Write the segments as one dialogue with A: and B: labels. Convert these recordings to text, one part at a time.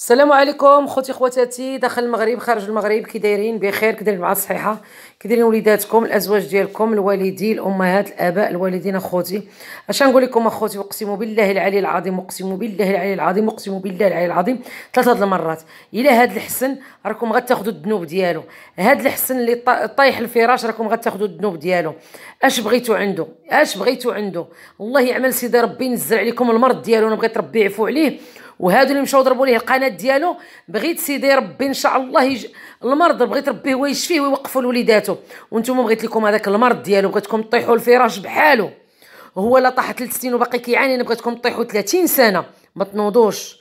A: السلام عليكم خوتي خواتاتي داخل المغرب خارج المغرب كي دايرين بخير كي دايرين مع الصحيحه كي دايرين وليداتكم الازواج ديالكم الوالدين الامهات الاباء الوالدين اخوتي اش نقول لكم اخوتي اقسم بالله العلي العظيم اقسم بالله العلي العظيم اقسم بالله العلي العظيم ثلاثه المرات الى هاد الحسن راكم غتاخذوا الذنوب ديالو هاد الحسن اللي طايح الفراش راكم غتاخذوا الذنوب ديالو اش بغيتو عنده اش بغيتو عنده الله يعمل سيدي ربي ينزل عليكم المرض ديالو انا بغيت ربي يعفو عليه وهادو اللي مشاو ضربوا ليه القناه ديالو بغيت سيدي ربي ان شاء الله يج... المرض بغيت ربي هو يشفيه ويوقفوا لوليداتو وانتم بغيت لكم هذاك المرض ديالو بغيتكم طيحوا الفراش بحالو هو لا طاح 3 سنين وباقي كيعاني انا بغيتكم طيحوا 30 سنه ما تنوضوش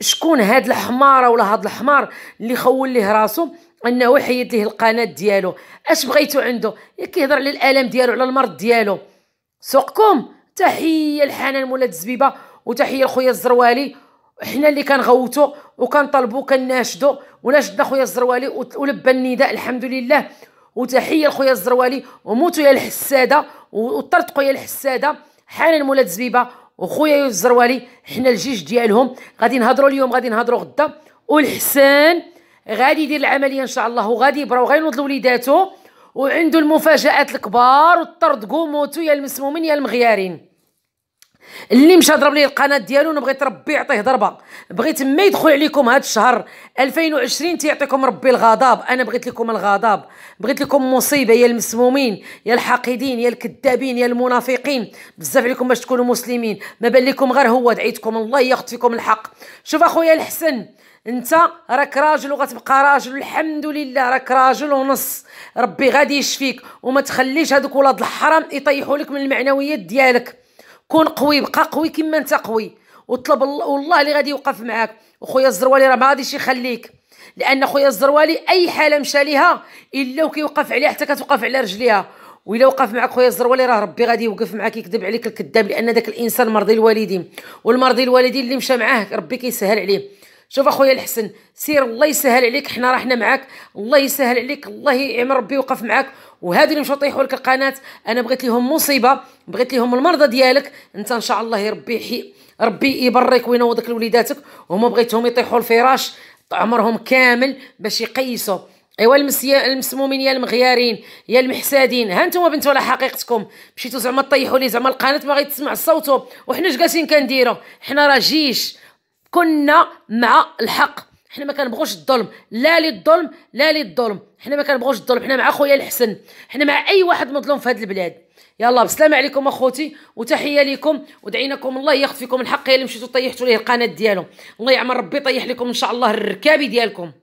A: شكون هاد الحماره ولا هاد الحمار اللي خول ليه راسو انه يحيد ليه القناه ديالو اش بغيتو عنده كيهضر على الالم ديالو على المرض ديالو سوقكم تحيه لحنان مولات الزبيبه وتحيه لخويا الزروالي حنا اللي كنغوتو وكنطلبو كناشدو وناشدنا خويا الزروالي ولبى النداء الحمد لله وتحيه لخويا الزروالي وموتو يا الحساده وطرطقوا يا الحساده حنان مولات زبيبه وخويا الزروالي حنا الجيش ديالهم غادي نهضروا اليوم غادي نهضروا غدا والحسان غادي يدير العمليه ان شاء الله وغادي يبرا ينوض لوليداتو وعندو المفاجات الكبار والطرد موتو يا المسمومين يا المغيارين اللي مشى ضرب ليه القناه ديالو انا بغيت ربي يعطيه ضربه بغيت ما يدخل عليكم هذا الشهر 2020 تيعطيكم ربي الغضب انا بغيت لكم الغضب بغيت لكم مصيبه يا المسمومين يا الحاقدين يا الكذابين يا المنافقين بزاف عليكم باش تكونوا مسلمين ما بان لكم غير هو دعيتكم الله ياخذ فيكم الحق شوف اخويا الحسن انت راك راجل وغتبقى راجل الحمد لله راك راجل ونص ربي غادي يشفيك وما تخليش هذوك ولاد الحرام يطيحوا لك من المعنويات ديالك كون قوي بقى قوي كما انت قوي وطلب الله والله اللي غادي يوقف معاك وخويا الزروالي راه ما غاديش يخليك لان خويا الزروالي اي حاله مشى ليها الا وكيوقف عليها حتى كتوقف على رجليها وإلا وقف معك خويا الزروالي راه ربي غادي يوقف معاك يكذب عليك الكذاب لان داك الانسان مرضي الوالدين والمرضي الوالدين اللي مشى معاه ربي كيسهل عليه شوف اخويا الحسن سير الله يسهل عليك حنا راه حنا معاك الله يسهل عليك الله يعمر ربي يوقف معاك وهذه اللي مشاو طيحوا لك القناه انا بغيت لهم مصيبه بغيت لهم المرضى ديالك انت ان شاء الله ربي حي ربي يبرك وينوضك لوليداتك وهما بغيتهم يطيحوا الفراش عمرهم كامل باش يقيسوا ايوا المسمومين يا المغيارين يا المحسادين ها انتم بنتو على حقيقتكم مشيتو زعما طيحوا لي زعما القناه ما غيتسمع صوتو وحنا اش جالسين كنديروا حنا راه جيش كنا مع الحق حنا ما كنبغوش الظلم لا للظلم لا للظلم حنا ما كنبغوش الظلم حنا مع خويا الحسن حنا مع اي واحد مظلوم في هذه البلاد يلا بسلام عليكم اخوتي وتحيه لكم ودعيناكم الله ياخذ فيكم الحق يا اللي مشيتو طيحتوا ليه القناه ديالو الله يعمر ربي يطيح لكم ان شاء الله الركابي ديالكم